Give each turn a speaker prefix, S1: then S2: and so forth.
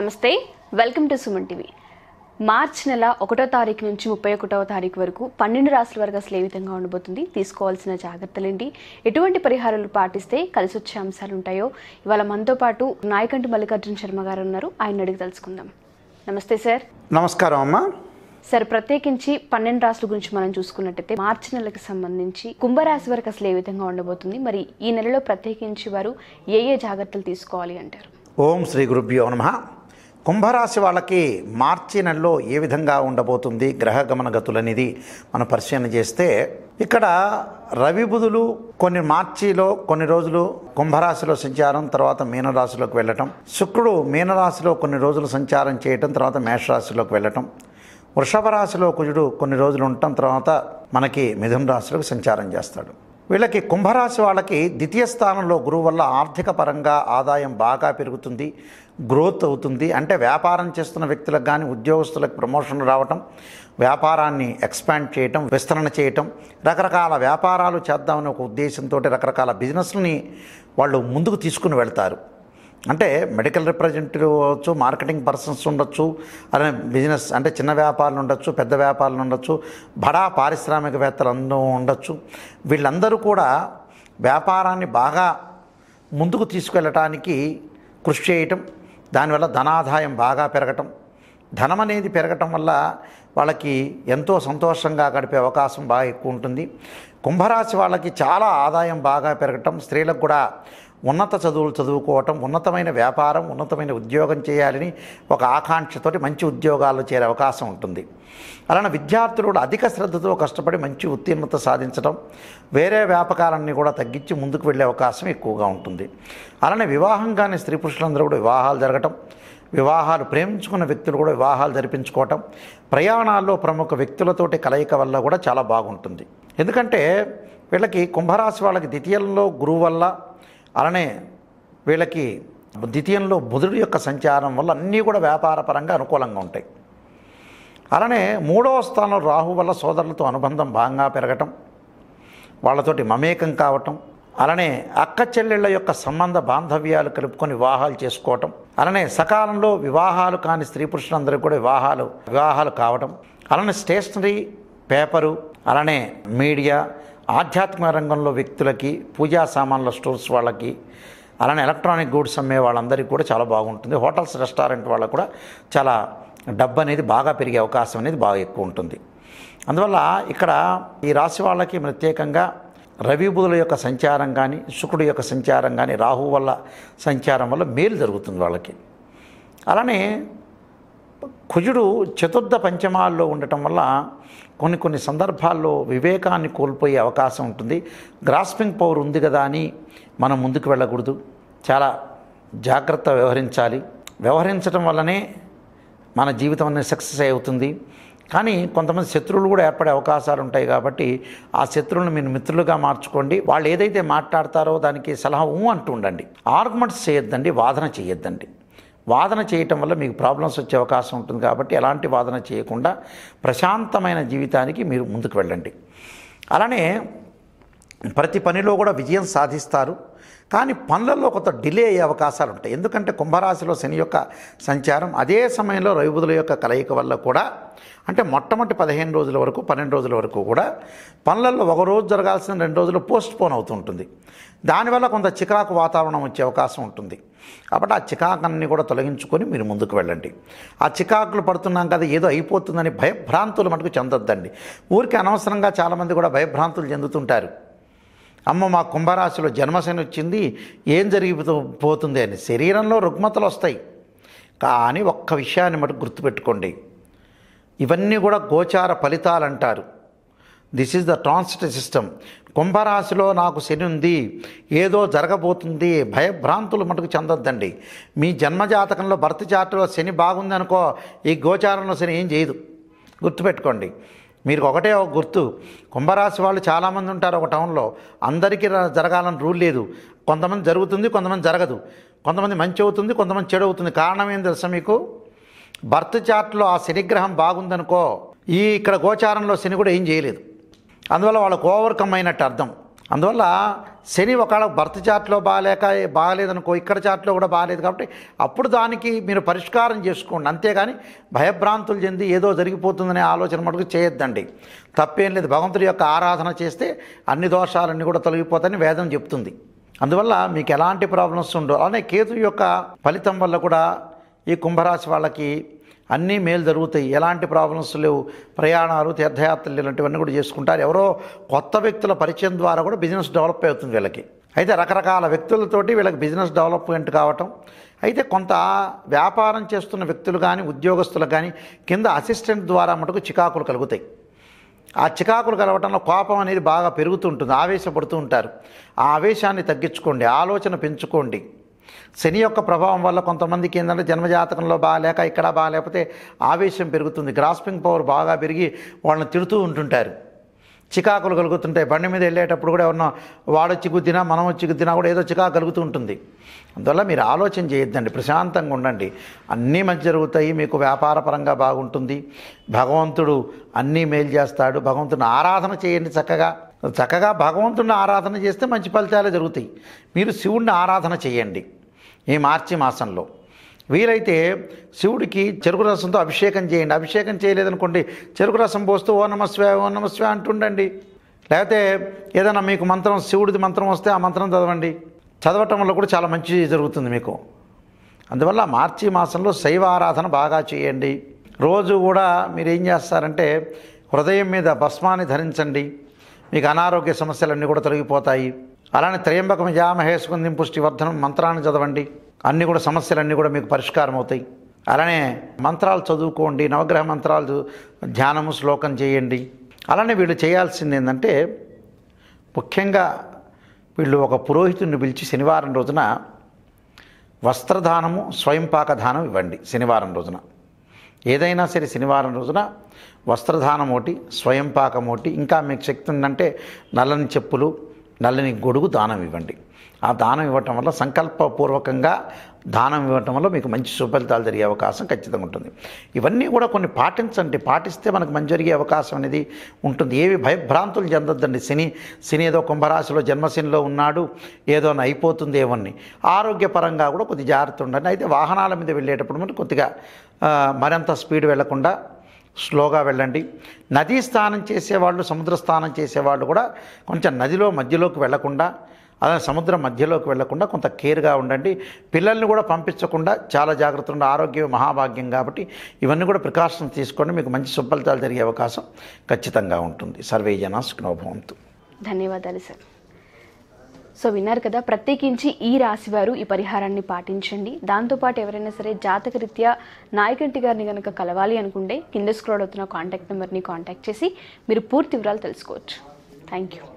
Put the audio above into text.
S1: నమస్తే welcome to Suman TV March నెల ఒకటో తారీఖు నుంచి ముప్పై ఒకటవ తారీఖు వరకు పన్నెండు రాష్ట్ర వరకు అసలు ఏ విధంగా ఉండబోతుంది తీసుకోవాల్సిన జాగ్రత్తలేంటి ఎటువంటి పరిహారాలు పాటిస్తే కలిసి వచ్చే అంశాలు ఉంటాయో ఇవాళ మనతో పాటు నాయకంటి మల్లికార్జున శర్మ గారు ఉన్నారు ఆయన అడిగి తెలుసుకుందాం నమస్తే సార్ నమస్కారం అమ్మా సార్ ప్రత్యేకించి పన్నెండు రాశుల గురించి మనం చూసుకున్నట్టయితే మార్చి నెలకు సంబంధించి కుంభరాశి వరకు అసలు ఏ విధంగా ఉండబోతుంది మరి ఈ నెలలో ప్రత్యేకించి వారు ఏ ఏ జాగ్రత్తలు తీసుకోవాలి అంటారు ఓం శ్రీ గురుభ్యో నమ కుంభరాశి వాళ్ళకి మార్చి నెలలో ఏ విధంగా ఉండబోతుంది గ్రహ గమనగతులనేది మనం పరిశీలన చేస్తే ఇక్కడ రవి బుధులు కొన్ని మార్చిలో కొన్ని రోజులు కుంభరాశిలో సంచారం తర్వాత మీనరాశిలోకి వెళ్ళటం శుక్రుడు మీనరాశిలో కొన్ని రోజులు సంచారం చేయటం తర్వాత మేషరాశిలోకి వెళ్ళటం వృషభ రాశిలో కుజుడు కొన్ని రోజులు ఉండటం తర్వాత మనకి మిథున రాశిలోకి సంచారం చేస్తాడు వీళ్ళకి కుంభరాశి వాళ్ళకి ద్వితీయ స్థానంలో గురువు వల్ల ఆర్థిక పరంగా ఆదాయం బాగా పెరుగుతుంది గ్రోత్ అవుతుంది అంటే వ్యాపారం చేస్తున్న వ్యక్తులకు కానీ ఉద్యోగస్తులకు ప్రమోషన్లు రావటం వ్యాపారాన్ని ఎక్స్పాండ్ చేయటం విస్తరణ చేయటం రకరకాల వ్యాపారాలు చేద్దామనే ఒక ఉద్దేశంతో రకరకాల బిజినెస్ని వాళ్ళు ముందుకు తీసుకుని వెళ్తారు అంటే మెడికల్ రిప్రజెంటేటివ్ అవ్వచ్చు మార్కెటింగ్ పర్సన్స్ ఉండొచ్చు అలానే బిజినెస్ అంటే చిన్న వ్యాపారులు ఉండొచ్చు పెద్ద వ్యాపారులు ఉండొచ్చు బడా పారిశ్రామికవేత్తలు అందరూ ఉండొచ్చు వీళ్ళందరూ కూడా వ్యాపారాన్ని బాగా ముందుకు తీసుకెళ్ళటానికి కృషి చేయటం దానివల్ల ధనాదాయం బాగా పెరగటం ధనం అనేది పెరగటం వల్ల వాళ్ళకి ఎంతో సంతోషంగా గడిపే అవకాశం బాగా ఎక్కువ ఉంటుంది కుంభరాశి వాళ్ళకి చాలా ఆదాయం బాగా పెరగటం స్త్రీలకు కూడా ఉన్నత చదువులు చదువుకోవటం ఉన్నతమైన వ్యాపారం ఉన్నతమైన ఉద్యోగం చేయాలని ఒక ఆకాంక్షతోటి మంచి ఉద్యోగాల్లో చేరే అవకాశం ఉంటుంది అలానే విద్యార్థులు కూడా అధిక శ్రద్ధతో కష్టపడి మంచి ఉత్తీర్ణత సాధించడం వేరే వ్యాపకాలన్నీ కూడా తగ్గించి ముందుకు వెళ్ళే అవకాశం ఎక్కువగా ఉంటుంది అలానే వివాహం కాని స్త్రీ పురుషులందరూ కూడా వివాహాలు జరగటం వివాహాలు ప్రేమించుకున్న వ్యక్తులు కూడా వివాహాలు జరిపించుకోవటం ప్రయాణాల్లో ప్రముఖ వ్యక్తులతోటి కలయిక వల్ల కూడా చాలా బాగుంటుంది ఎందుకంటే వీళ్ళకి కుంభరాశి వాళ్ళకి ద్వితీయంలో గురువు వల్ల అలానే వీళ్ళకి ద్వితీయంలో బుధుడు యొక్క సంచారం వల్ల అన్నీ కూడా వ్యాపారపరంగా అనుకూలంగా ఉంటాయి అలానే మూడవ స్థానంలో రాహు వల్ల సోదరులతో అనుబంధం బాగా పెరగటం వాళ్ళతోటి మమేకం కావటం అలానే అక్క చెల్లెళ్ళ యొక్క సంబంధ బాంధవ్యాలు కలుపుకొని వివాహాలు చేసుకోవటం అలానే సకాలంలో వివాహాలు కాని స్త్రీ పురుషులందరూ కూడా వివాహాలు వివాహాలు కావటం అలానే స్టేషనరీ పేపరు అలానే మీడియా ఆధ్యాత్మిక రంగంలో వ్యక్తులకి పూజా సామాన్ల స్టోర్స్ వాళ్ళకి అలానే ఎలక్ట్రానిక్ గూడ్స్ అమ్మే వాళ్ళందరికీ కూడా చాలా బాగుంటుంది హోటల్స్ రెస్టారెంట్ వాళ్ళకు కూడా చాలా డబ్బు అనేది బాగా పెరిగే అవకాశం అనేది బాగా ఎక్కువ ఉంటుంది అందువల్ల ఇక్కడ ఈ రాశి వాళ్ళకి ప్రత్యేకంగా రవిబుధుల యొక్క సంచారం కానీ శుకుడు యొక్క సంచారం కానీ రాహు వల్ల సంచారం వల్ల మేలు జరుగుతుంది వాళ్ళకి అలానే కుజుడు చతుర్థ పంచమాల్లో ఉండటం వల్ల కొన్ని కొన్ని సందర్భాల్లో వివేకాన్ని కోల్పోయే అవకాశం ఉంటుంది గ్రాస్పింగ్ పవర్ ఉంది కదా అని మనం ముందుకు వెళ్ళకూడదు చాలా జాగ్రత్త వ్యవహరించాలి వ్యవహరించడం వల్లనే మన జీవితం అనేది సక్సెస్ అవుతుంది కానీ కొంతమంది శత్రువులు కూడా ఏర్పడే అవకాశాలు ఉంటాయి కాబట్టి ఆ శత్రువులను మీరు మిత్రులుగా మార్చుకోండి వాళ్ళు ఏదైతే మాట్లాడతారో దానికి సలహా ఊ అంటూ ఉండండి ఆర్గ్యుమెంట్స్ చేయొద్దండి వాదన చేయొద్దండి వాదన చేయటం వల్ల మీకు ప్రాబ్లమ్స్ వచ్చే అవకాశం ఉంటుంది కాబట్టి ఎలాంటి వాదన చేయకుండా ప్రశాంతమైన జీవితానికి మీరు ముందుకు వెళ్ళండి అలానే ప్రతి పనిలో కూడా విజయం సాధిస్తారు కానీ పనులలో కొంత డిలే అయ్యే అవకాశాలు ఉంటాయి ఎందుకంటే కుంభరాశిలో శని యొక్క సంచారం అదే సమయంలో రవిబుధుల యొక్క కలయిక వల్ల కూడా అంటే మొట్టమొదటి పదిహేను రోజుల వరకు పన్నెండు రోజుల వరకు కూడా పనులలో ఒక రోజు జరగాల్సిన రెండు రోజులు పోస్ట్ పోన్ అవుతుంటుంది దానివల్ల కొంత చికాకు వాతావరణం వచ్చే అవకాశం ఉంటుంది కాబట్టి ఆ చికాకన్ని కూడా తొలగించుకొని మీరు ముందుకు వెళ్ళండి ఆ చికాకులు పడుతున్నాం కదా ఏదో అయిపోతుందని భయభ్రాంతులు మటుకు చెందొద్దండి ఊరికి అనవసరంగా చాలామంది కూడా భయభ్రాంతులు చెందుతుంటారు అమ్మ మా కుంభరాశిలో జన్మశని వచ్చింది ఏం జరిగిపోతుంది అని శరీరంలో రుగ్మతలు వస్తాయి కానీ ఒక్క విషయాన్ని మటు గుర్తుపెట్టుకోండి ఇవన్నీ కూడా గోచార ఫలితాలు అంటారు this is the transit system కుంభరాశిలో నాకు శని ఉంది ఏదో జరగబోతుంది భయభ్రాంతులు మటుకు చెందొద్దండి మీ జన్మజాతకంలో భర్త చాటులో శని బాగుంది అనుకో ఈ గోచారంలో శని ఏం చేయదు గుర్తుపెట్టుకోండి మీరు ఒకటే ఒక గుర్తు కుంభరాశి వాళ్ళు చాలామంది ఉంటారు ఒక టౌన్లో అందరికీ జరగాలని రూల్ లేదు కొంతమంది జరుగుతుంది కొంతమంది జరగదు కొంతమంది మంచి అవుతుంది కొంతమంది చెడు అవుతుంది కారణం ఏం తెలుసా మీకు భర్త చాట్లో ఆ శనిగ్రహం బాగుందనుకో ఈ ఇక్కడ గోచారంలో శని కూడా ఏం చేయలేదు అందువల్ల వాళ్ళకు ఓవర్కమ్ అయినట్టు అర్థం అందువల్ల శని ఒకవేళ భర్త చాట్లో బాగాలేక బాగాలేదనుకో ఇక్కడ చాట్లో కూడా బాగాలేదు కాబట్టి అప్పుడు దానికి మీరు పరిష్కారం చేసుకోండి అంతేగాని భయభ్రాంతులు చెంది ఏదో జరిగిపోతుందనే ఆలోచన మటుకు చేయొద్దండి తప్పేం లేదు భగవంతుడి యొక్క ఆరాధన చేస్తే అన్ని దోషాలన్నీ కూడా తొలగిపోతాయని వేదం చెప్తుంది అందువల్ల మీకు ఎలాంటి ప్రాబ్లమ్స్ ఉండవు అలానే కేతు యొక్క ఫలితం వల్ల కూడా ఈ కుంభరాశి వాళ్ళకి అన్నీ మేలు జరుగుతాయి ఎలాంటి ప్రాబ్లమ్స్ లేవు ప్రయాణాలు తీర్థయాత్రలు ఇలాంటివన్నీ కూడా చేసుకుంటారు ఎవరో కొత్త వ్యక్తుల పరిచయం ద్వారా కూడా బిజినెస్ డెవలప్ అవుతుంది వీళ్ళకి అయితే రకరకాల వ్యక్తులతోటి వీళ్ళకి బిజినెస్ డెవలప్మెంట్ కావటం అయితే కొంత వ్యాపారం చేస్తున్న వ్యక్తులు కానీ ఉద్యోగస్తులు కానీ కింద అసిస్టెంట్ ద్వారా మటుకు చికాకులు కలుగుతాయి ఆ చికాకులు కలవటంలో కోపం అనేది బాగా పెరుగుతుంటుంది ఆవేశపడుతూ ఉంటారు ఆ ఆవేశాన్ని తగ్గించుకోండి ఆలోచన పెంచుకోండి శని యొక్క ప్రభావం వల్ల కొంతమందికి ఏంటంటే జన్మజాతకంలో బాగాలేక ఇక్కడ బాగాలేకపోతే ఆవేశం పెరుగుతుంది గ్రాస్పింగ్ పవర్ బాగా పెరిగి వాళ్ళని తిడుతూ ఉంటుంటారు చికాకులు కలుగుతుంటాయి బండి మీద వెళ్ళేటప్పుడు కూడా ఉన్న వాడొచ్చి గుద్దినా మనం వచ్చి గుద్దినా కూడా ఏదో చికాకు కలుగుతూ ఉంటుంది అందువల్ల మీరు ఆలోచన చేయొద్దండి ప్రశాంతంగా ఉండండి అన్నీ మంచి జరుగుతాయి మీకు వ్యాపారపరంగా బాగుంటుంది భగవంతుడు అన్నీ మేలు చేస్తాడు భగవంతుని ఆరాధన చేయండి చక్కగా చక్కగా భగవంతుడిని ఆరాధన చేస్తే మంచి ఫలితాలు జరుగుతాయి మీరు శివుణ్ణి ఆరాధన చేయండి ఈ మార్చి మాసంలో వీలైతే శివుడికి చెరుకు రసంతో అభిషేకం చేయండి అభిషేకం చేయలేదనుకోండి చెరుకు రసం పోస్తూ ఓ నమస్వే ఓ నమస్వే అంటుండండి లేకపోతే ఏదైనా మీకు మంత్రం శివుడిది మంత్రం వస్తే ఆ మంత్రం చదవండి చదవటం వల్ల కూడా చాలా మంచి జరుగుతుంది మీకు అందువల్ల మార్చి మాసంలో శైవ ఆరాధన బాగా చేయండి రోజు కూడా మీరు ఏం చేస్తారంటే హృదయం మీద భస్మాన్ని ధరించండి మీకు అనారోగ్య సమస్యలన్నీ కూడా తొలగిపోతాయి అలానే త్రయంబకం యామహే పుష్టివర్ధనం మంత్రాన్ని చదవండి అన్నీ కూడా సమస్యలన్నీ కూడా మీకు పరిష్కారం అవుతాయి అలానే మంత్రాలు చదువుకోండి నవగ్రహ మంత్రాలు ధ్యానము శ్లోకం చేయండి అలానే వీళ్ళు చేయాల్సింది ఏంటంటే ముఖ్యంగా వీళ్ళు ఒక పురోహితుడిని పిలిచి శనివారం రోజున వస్త్రదానము స్వయంపాక దానం ఇవ్వండి శనివారం రోజున ఏదైనా సరే శనివారం రోజున వస్త్రధానం ఒకటి స్వయంపాకం ఒకటి ఇంకా మీకు శక్తి ఉందంటే నల్లని చెప్పులు నల్లని గొడుగు దానం ఇవ్వండి ఆ దానం ఇవ్వటం వల్ల సంకల్పపూర్వకంగా దానం ఇవ్వటం వల్ల మీకు మంచి సుఫలితాలు జరిగే అవకాశం ఖచ్చితంగా ఉంటుంది ఇవన్నీ కూడా కొన్ని పాటించండి పాటిస్తే మనకు మంచి జరిగే అవకాశం అనేది ఉంటుంది ఏవి భయభ్రాంతులు చెందొద్దండి శని శని ఏదో కుంభరాశిలో జన్మశనిలో ఉన్నాడు ఏదో అయిపోతుంది ఏమని ఆరోగ్యపరంగా కూడా కొద్ది జాగ్రత్త ఉండండి అయితే వాహనాల మీద వెళ్ళేటప్పుడు మనం కొద్దిగా మరింత స్పీడ్ వెళ్లకుండా స్లోగా వెళ్ళండి నదీ స్నానం చేసేవాళ్ళు సముద్ర స్నానం చేసేవాళ్ళు కూడా కొంచెం నదిలో మధ్యలోకి వెళ్లకుండా అలా సముద్రం మధ్యలోకి వెళ్లకుండా కొంత కేర్గా ఉండండి పిల్లల్ని కూడా పంపించకుండా చాలా జాగ్రత్త ఉండి ఆరోగ్యం మహాభాగ్యం కాబట్టి ఇవన్నీ కూడా ప్రికాషన్స్ తీసుకోండి మీకు మంచి సుఫలితాలు జరిగే అవకాశం ఖచ్చితంగా ఉంటుంది సర్వే జనా సుఖనోభవంతు ధన్యవాదాలు సార్ సో విన్నారు కదా ప్రత్యేకించి ఈ వారు ఈ పరిహారాన్ని పాటించండి దాంతోపాటు ఎవరైనా సరే జాతకరీత్యా నాయకంటి గారిని కనుక కలవాలి అనుకుంటే కింద స్క్రోడ్ అవుతున్న కాంటాక్ట్ నెంబర్ని కాంటాక్ట్ చేసి మీరు పూర్తి వివరాలు తెలుసుకోవచ్చు థ్యాంక్ యూ